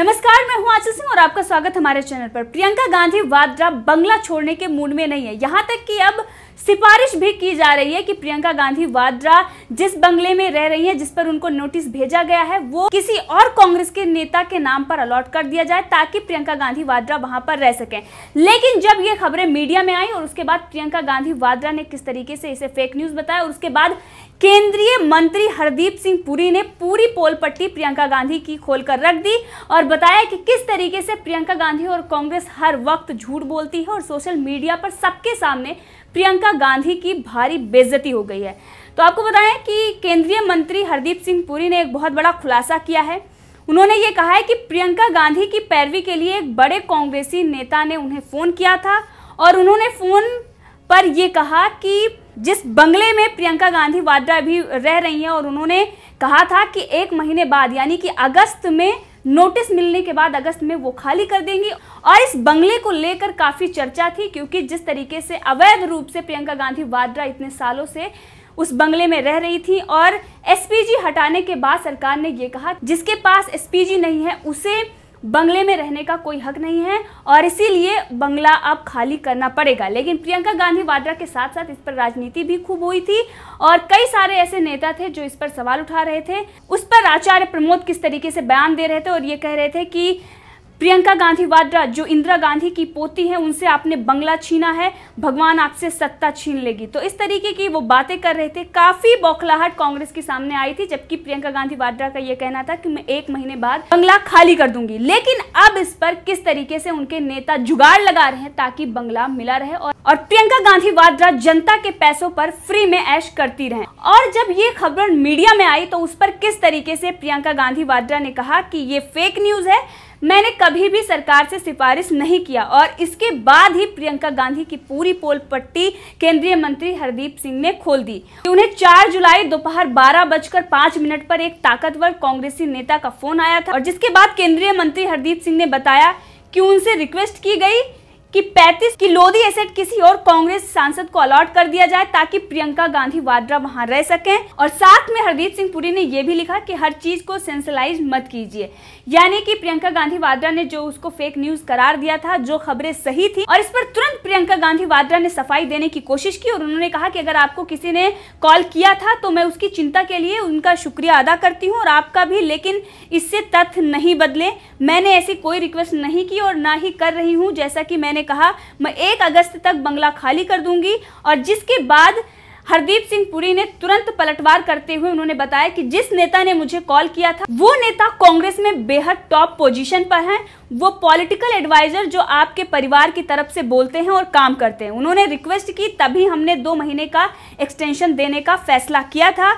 नमस्कार मैं हूं आचल सिंह और आपका स्वागत हमारे चैनल पर प्रियंका गांधी वाड्रा बंगला छोड़ने के मूड में नहीं है यहां तक कि अब सिफारिश भी की जा रही है कि प्रियंका गांधी वाड्रा जिस बंगले में रह रही हैं जिस पर उनको नोटिस भेजा गया है वो किसी और कांग्रेस के नेता के नाम पर अलॉट कर दिया जाए ताकि प्रियंका गांधी वाड्रा वहां पर रह सकें लेकिन जब ये खबरें मीडिया में आई और उसके बाद प्रियंका गांधी वाड्रा ने किस तरीके से इसे फेक न्यूज बताया और उसके बाद केंद्रीय मंत्री हरदीप सिंह पुरी ने पूरी पोल पट्टी प्रियंका गांधी की खोलकर रख दी और बताया कि किस तरीके से प्रियंका गांधी और कांग्रेस हर वक्त झूठ बोलती है और सोशल मीडिया पर सबके सामने प्रियंका गांधी की भारी बेजती हो गई है तो आपको बताएं कि केंद्रीय मंत्री हरदीप सिंह पुरी ने एक बहुत बड़ा खुलासा किया है उन्होंने ये कहा है कि प्रियंका गांधी की पैरवी के लिए एक बड़े कांग्रेसी नेता ने उन्हें फ़ोन किया था और उन्होंने फ़ोन पर यह कहा कि जिस बंगले में प्रियंका गांधी वाड्रा भी रह रही हैं और उन्होंने कहा था कि एक महीने बाद यानी कि अगस्त में नोटिस मिलने के बाद अगस्त में वो खाली कर देंगी और इस बंगले को लेकर काफ़ी चर्चा थी क्योंकि जिस तरीके से अवैध रूप से प्रियंका गांधी वाड्रा इतने सालों से उस बंगले में रह रही थी और एसपीजी हटाने के बाद सरकार ने ये कहा जिसके पास एसपीजी नहीं है उसे बंगले में रहने का कोई हक नहीं है और इसीलिए बंगला अब खाली करना पड़ेगा लेकिन प्रियंका गांधी वाड्रा के साथ साथ इस पर राजनीति भी खूब हुई थी और कई सारे ऐसे नेता थे जो इस पर सवाल उठा रहे थे उस पर आचार्य प्रमोद किस तरीके से बयान दे रहे थे और ये कह रहे थे कि प्रियंका गांधी वाड्रा जो इंदिरा गांधी की पोती है उनसे आपने बंगला छीना है भगवान आपसे सत्ता छीन लेगी तो इस तरीके की वो बातें कर रहे थे काफी बौखलाहट कांग्रेस के सामने आई थी जबकि प्रियंका गांधी वाड्रा का ये कहना था कि मैं एक महीने बाद बंगला खाली कर दूंगी लेकिन अब इस पर किस तरीके से उनके नेता जुगाड़ लगा रहे हैं ताकि बंगला मिला रहे और, और प्रियंका गांधी वाड्रा जनता के पैसों पर फ्री में ऐश करती रहे और जब ये खबर मीडिया में आई तो उस पर किस तरीके से प्रियंका गांधी वाड्रा ने कहा कि ये फेक न्यूज है मैंने कभी भी सरकार से सिफारिश नहीं किया और इसके बाद ही प्रियंका गांधी की पूरी पोल पट्टी केंद्रीय मंत्री हरदीप सिंह ने खोल दी उन्हें 4 जुलाई दोपहर बारह बजकर पांच मिनट पर एक ताकतवर कांग्रेसी नेता का फोन आया था और जिसके बाद केंद्रीय मंत्री हरदीप सिंह ने बताया कि उनसे रिक्वेस्ट की गई कि 35 की लोधी एसेट किसी और कांग्रेस सांसद को अलॉट कर दिया जाए ताकि प्रियंका गांधी वाड्रा वहां रह सकें और साथ में हरदीप सिंह पुरी ने यह भी लिखा कि हर चीज को सेंसलाइज मत कीजिए यानी कि प्रियंका गांधी वाड्रा ने जो उसको फेक न्यूज करार दिया था जो खबरें सही थी और इस पर तुरंत प्रियंका गांधी वाड्रा ने सफाई देने की कोशिश की और उन्होंने कहा कि अगर आपको किसी ने कॉल किया था तो मैं उसकी चिंता के लिए उनका शुक्रिया अदा करती हूँ और आपका भी लेकिन इससे तथ्य नहीं बदले मैंने ऐसी कोई रिक्वेस्ट नहीं की और ना ही कर रही हूँ जैसा की मैंने ने कहा मैं एक अगस्त तक बंगला खाली कर दूंगी और जिसके बाद हरदीप सिंह पुरी ने तुरंत पलटवार करते हुए उन्होंने बताया कि जिस नेता ने मुझे कॉल किया था वो नेता कांग्रेस में बेहद टॉप पोजीशन पर हैं वो पॉलिटिकल एडवाइजर जो आपके परिवार की तरफ से बोलते हैं और काम करते हैं उन्होंने रिक्वेस्ट की तभी हमने दो महीने का एक्सटेंशन देने का फैसला किया था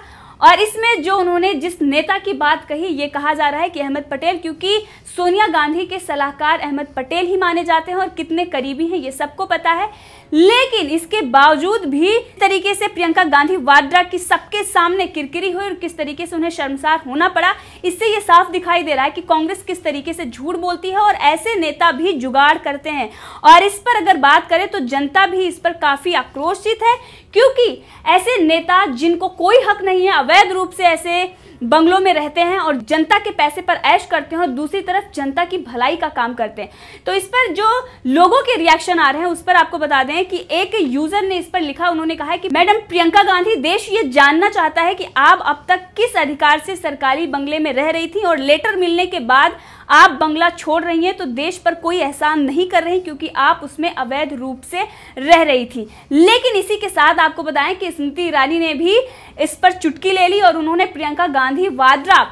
और इसमें जो उन्होंने जिस नेता की बात कही ये कहा जा रहा है कि अहमद पटेल क्योंकि सोनिया गांधी के सलाहकार अहमद पटेल ही माने जाते हैं और कितने करीबी हैं ये सबको पता है लेकिन इसके बावजूद भी तरीके से प्रियंका गांधी वाड्रा की सबके सामने किरकिरी हुई और किस तरीके से उन्हें शर्मसार होना पड़ा इससे ये साफ दिखाई दे रहा है कि कांग्रेस किस तरीके से झूठ बोलती है और ऐसे नेता भी जुगाड़ करते हैं और इस पर अगर बात करें तो जनता भी इस पर काफी आक्रोशित है क्योंकि ऐसे नेता जिनको कोई हक नहीं है अवैध रूप से ऐसे बंगलों में रहते हैं और जनता के पैसे पर ऐश करते हैं और दूसरी तरफ जनता की भलाई का काम करते हैं तो इस पर जो लोगों के रिएक्शन आ रहे हैं उस पर आपको बता दें कि एक यूजर ने इस पर लिखा उन्होंने कहा कि मैडम प्रियंका गांधी देश ये जानना चाहता है कि आप अब तक किस अधिकार से सरकारी बंगले में रह रही थी और लेटर मिलने के बाद आप बंगला छोड़ रही हैं तो देश पर कोई एहसान नहीं कर रही क्योंकि आप उसमें अवैध रूप से रह रही थी लेकिन इसी के साथ आपको बताएं कि स्मृति ईरानी ने भी इस पर चुटकी ले ली और उन्होंने प्रियंका गांधी वाड्रा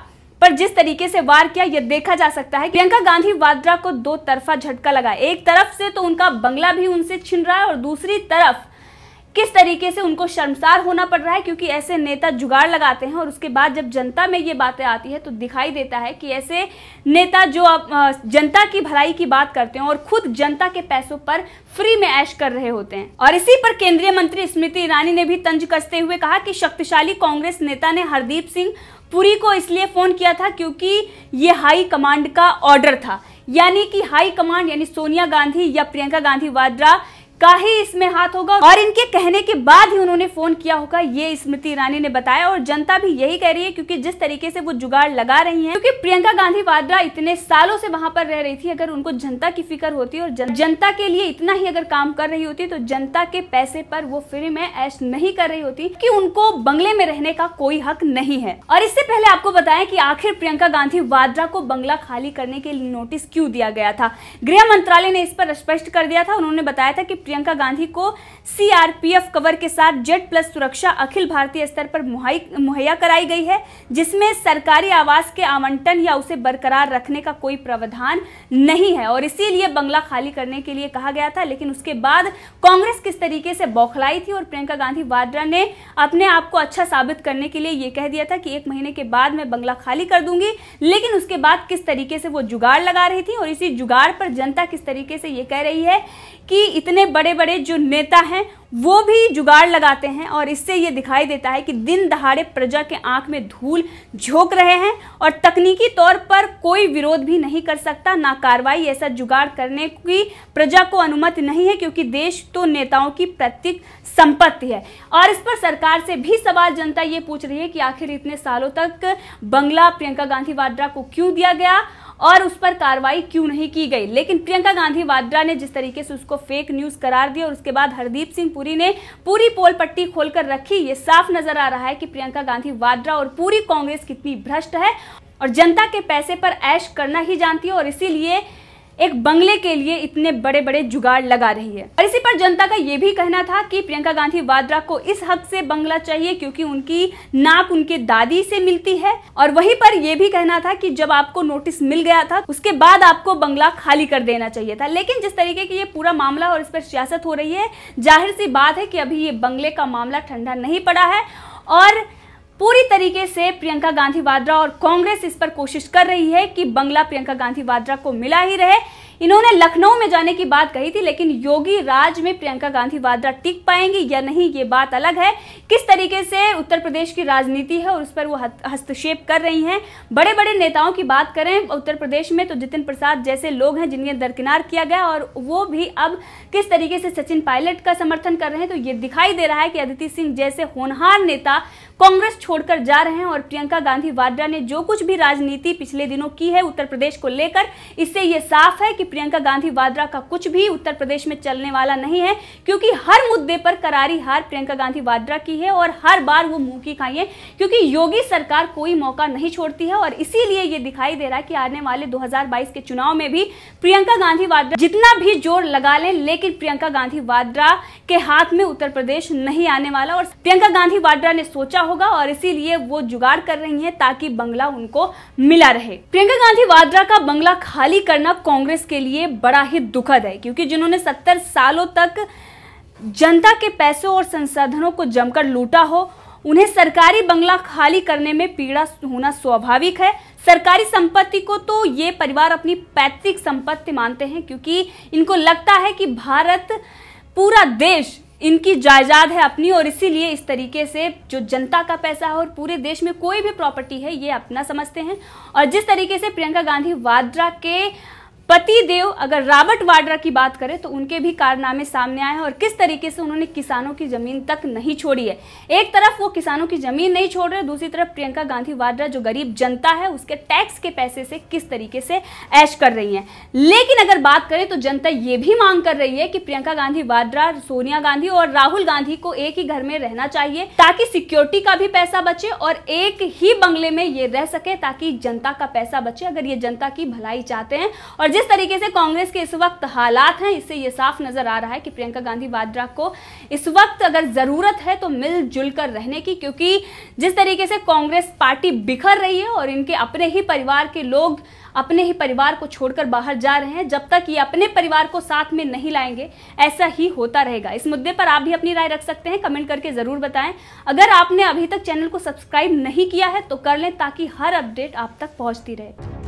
पर जिस तरीके से वार किया यह देखा जा सकता है प्रियंका गांधी वाड्रा को दो तरफा झटका लगा एक तरफ से तो उनका बंगला भी उनसे छिन रहा है और दूसरी तरफ किस तरीके से उनको शर्मसार होना पड़ रहा है क्योंकि ऐसे नेता जुगाड़ लगाते हैं और उसके बाद जब जनता में ये बातें आती है तो दिखाई देता है कि ऐसे नेता जो अब जनता की भलाई की बात करते हैं और खुद जनता के पैसों पर फ्री में ऐश कर रहे होते हैं और इसी पर केंद्रीय मंत्री स्मृति ईरानी ने भी तंज कसते हुए कहा कि शक्तिशाली कांग्रेस नेता ने हरदीप सिंह पुरी को इसलिए फोन किया था क्योंकि ये हाई कमांड का ऑर्डर था यानी कि हाई कमांड यानी सोनिया गांधी या प्रियंका गांधी वाड्रा का ही इसमें हाथ होगा और इनके कहने के बाद ही उन्होंने फोन किया होगा ये स्मृति ईरानी ने बताया और जनता भी यही कह रही है क्योंकि जिस तरीके से वो जुगाड़ लगा रही है क्योंकि प्रियंका गांधी वाड्रा इतने सालों से वहां पर रह रही थी अगर उनको जनता की फिक्र होती और जन, जनता के लिए इतना ही अगर काम कर रही होती तो जनता के पैसे पर वो फ्री में ऐश नहीं कर रही होती की उनको बंगले में रहने का कोई हक नहीं है और इससे पहले आपको बताया की आखिर प्रियंका गांधी वाड्रा को बंगला खाली करने के नोटिस क्यूँ दिया गया था गृह मंत्रालय ने इस पर स्पष्ट कर दिया था उन्होंने बताया था की प्रियंका गांधी को सीआरपीएफ कवर के साथ जेट प्लस सुरक्षा अखिल भारतीय स्तर पर मुहैया कराई गई है जिसमें सरकारी आवास के आवंटन या उसे बरकरार रखने का कोई प्रावधान नहीं है और इसीलिए बंगला खाली करने के लिए कहा गया था लेकिन उसके बाद कांग्रेस किस तरीके से बौखलाई थी और प्रियंका गांधी वाड्रा ने अपने आप को अच्छा साबित करने के लिए यह कह दिया था कि एक महीने के बाद मैं बंगला खाली कर दूंगी लेकिन उसके बाद किस तरीके से वो जुगाड़ लगा रही थी और इसी जुगाड़ पर जनता किस तरीके से ये कह रही है कि इतने बड़े बड़े जो नेता हैं वो भी जुगाड़ लगाते हैं और इससे ये दिखाई देता है कि दिन दहाड़े प्रजा के आंख में धूल झोंक रहे हैं और तकनीकी तौर पर कोई विरोध भी नहीं कर सकता ना कार्रवाई ऐसा जुगाड़ करने की प्रजा को अनुमति नहीं है क्योंकि देश तो नेताओं की प्रतीक संपत्ति है और इस पर सरकार से भी सवाल जनता ये पूछ रही है कि आखिर इतने सालों तक बंगला प्रियंका गांधी वाड्रा को क्यों दिया गया और उस पर कार्रवाई क्यों नहीं की गई लेकिन प्रियंका गांधी वाड्रा ने जिस तरीके से उसको फेक न्यूज करार दिया और उसके बाद हरदीप सिंह पुरी ने पूरी पोल पट्टी खोलकर रखी ये साफ नजर आ रहा है कि प्रियंका गांधी वाड्रा और पूरी कांग्रेस कितनी भ्रष्ट है और जनता के पैसे पर ऐश करना ही जानती है और इसीलिए एक बंगले के लिए इतने बड़े बड़े जुगाड़ लगा रही है और इसी पर जनता का ये भी कहना था कि प्रियंका गांधी वाड्रा को इस हक से बंगला चाहिए क्योंकि उनकी नाक उनके दादी से मिलती है और वहीं पर यह भी कहना था कि जब आपको नोटिस मिल गया था उसके बाद आपको बंगला खाली कर देना चाहिए था लेकिन जिस तरीके की ये पूरा मामला और इस पर सियासत हो रही है जाहिर सी बात है कि अभी ये बंगले का मामला ठंडा नहीं पड़ा है और पूरी तरीके से प्रियंका गांधी वाड्रा और कांग्रेस इस पर कोशिश कर रही है कि बंगला प्रियंका गांधी वाड्रा को मिला ही रहे इन्होंने लखनऊ में जाने की बात कही थी लेकिन योगी राज में प्रियंका गांधी वाड्रा टिक पाएंगी या नहीं ये बात अलग है किस तरीके से उत्तर प्रदेश की राजनीति है और उस पर वो हस्तक्षेप कर रही हैं बड़े बड़े नेताओं की बात करें उत्तर प्रदेश में तो जितिन प्रसाद जैसे लोग हैं जिन्हें दरकिनार किया गया और वो भी अब किस तरीके से सचिन पायलट का समर्थन कर रहे हैं तो ये दिखाई दे रहा है कि अदिति सिंह जैसे होनहार नेता कांग्रेस छोड़कर जा रहे हैं और प्रियंका गांधी वाड्रा ने जो कुछ भी राजनीति पिछले दिनों की है उत्तर प्रदेश को लेकर इससे ये साफ है कि प्रियंका गांधी वाड्रा का कुछ भी उत्तर प्रदेश में चलने वाला नहीं है क्योंकि हर मुद्दे पर करारी हार प्रियंका गांधी वाड्रा की है और हर बार वो मुंह की खाई है क्योंकि योगी सरकार कोई मौका नहीं छोड़ती है और इसीलिए ये दिखाई दे रहा है कि आने वाले 2022 के चुनाव में भी प्रियंका गांधी वाड्रा जितना भी जोर लगा लें लेकिन प्रियंका गांधी वाड्रा के हाथ में उत्तर प्रदेश नहीं आने वाला और प्रियंका गांधी वाड्रा ने सोचा होगा और इसीलिए वो जुगाड़ कर रही है ताकि बंगला उनको मिला रहे प्रियंका गांधी वाड्रा का बंगला खाली करना कांग्रेस के के लिए बड़ा ही दुखद है क्योंकि जिन्होंने सत्तर सालों तक जनता के पैसों और संसाधनों को जमकर लूटा हो उन्हें सरकारी बंगला खाली करने में पीड़ा होना स्वाभाविक है सरकारी संपत्ति को तो ये परिवार अपनी पैतृक संपत्ति मानते हैं क्योंकि इनको लगता है कि भारत पूरा देश इनकी जायदाद है अपनी और इसीलिए इस तरीके से जो जनता का पैसा है और पूरे देश में कोई भी प्रॉपर्टी है ये अपना समझते हैं और जिस तरीके से प्रियंका गांधी वाड्रा के पति देव अगर रॉबर्ट वाड्रा की बात करें तो उनके भी कारनामे सामने आए हैं और किस तरीके से उन्होंने किसानों की जमीन तक नहीं छोड़ी है एक तरफ वो किसानों की जमीन नहीं छोड़ रहे दूसरी तरफ प्रियंका गांधी वाड्रा जो गरीब जनता है उसके टैक्स के पैसे से किस तरीके से ऐश कर रही है लेकिन अगर बात करें तो जनता ये भी मांग कर रही है कि प्रियंका गांधी वाड्रा सोनिया गांधी और राहुल गांधी को एक ही घर में रहना चाहिए ताकि सिक्योरिटी का भी पैसा बचे और एक ही बंगले में ये रह सके ताकि जनता का पैसा बचे अगर ये जनता की भलाई चाहते हैं और जिस तरीके से कांग्रेस के इस वक्त हालात हैं इससे ये साफ नजर आ रहा है कि प्रियंका गांधी वाड्रा को इस वक्त अगर जरूरत है तो मिलजुल कर रहने की क्योंकि जिस तरीके से कांग्रेस पार्टी बिखर रही है और इनके अपने ही परिवार के लोग अपने ही परिवार को छोड़कर बाहर जा रहे हैं जब तक ये अपने परिवार को साथ में नहीं लाएंगे ऐसा ही होता रहेगा इस मुद्दे पर आप भी अपनी राय रख सकते हैं कमेंट करके जरूर बताएं अगर आपने अभी तक चैनल को सब्सक्राइब नहीं किया है तो कर लें ताकि हर अपडेट आप तक पहुंचती रहे